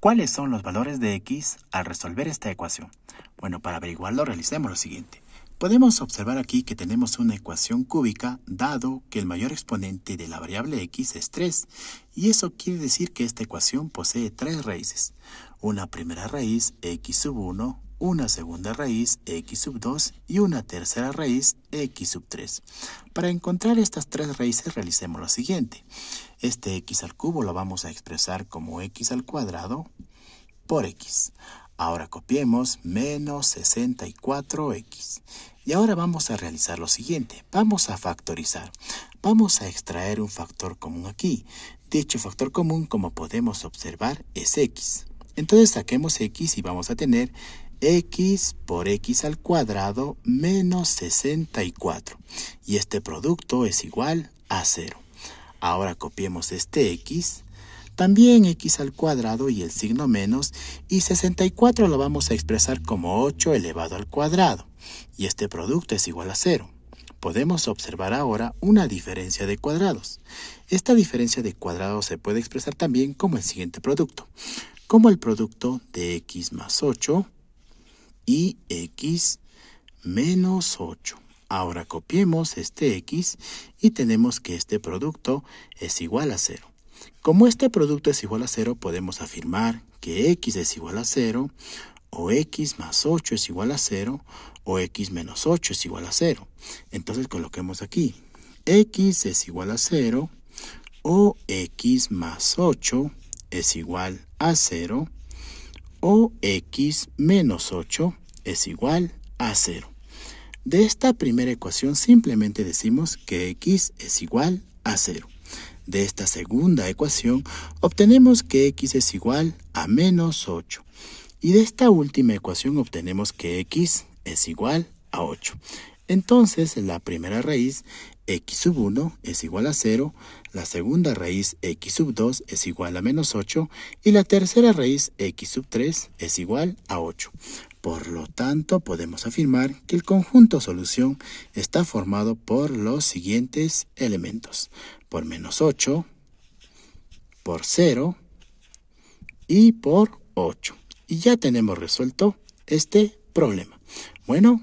¿Cuáles son los valores de x al resolver esta ecuación? Bueno, para averiguarlo realicemos lo siguiente. Podemos observar aquí que tenemos una ecuación cúbica dado que el mayor exponente de la variable x es 3 y eso quiere decir que esta ecuación posee tres raíces. Una primera raíz, x sub 1, una segunda raíz x sub 2 y una tercera raíz x sub 3. Para encontrar estas tres raíces realicemos lo siguiente. Este x al cubo lo vamos a expresar como x al cuadrado por x. Ahora copiemos menos 64x. Y ahora vamos a realizar lo siguiente. Vamos a factorizar. Vamos a extraer un factor común aquí. Dicho factor común, como podemos observar, es x. Entonces saquemos x y vamos a tener x por x al cuadrado menos 64. Y este producto es igual a 0. Ahora copiemos este x, también x al cuadrado y el signo menos, y 64 lo vamos a expresar como 8 elevado al cuadrado, y este producto es igual a 0. Podemos observar ahora una diferencia de cuadrados. Esta diferencia de cuadrados se puede expresar también como el siguiente producto, como el producto de x más 8 y x menos 8. Ahora copiemos este x y tenemos que este producto es igual a 0. Como este producto es igual a 0, podemos afirmar que x es igual a 0, o x más 8 es igual a 0, o x menos 8 es igual a 0. Entonces coloquemos aquí, x es igual a 0, o x más 8 es igual a 0, o x menos 8 es igual a 0. De esta primera ecuación simplemente decimos que x es igual a 0. De esta segunda ecuación obtenemos que x es igual a menos 8. Y de esta última ecuación obtenemos que x es igual a a 8. Entonces, la primera raíz, x sub 1 es igual a 0, la segunda raíz, x sub 2 es igual a menos 8, y la tercera raíz, x sub 3 es igual a 8. Por lo tanto, podemos afirmar que el conjunto solución está formado por los siguientes elementos. Por menos 8, por 0 y por 8. Y ya tenemos resuelto este problema. Bueno,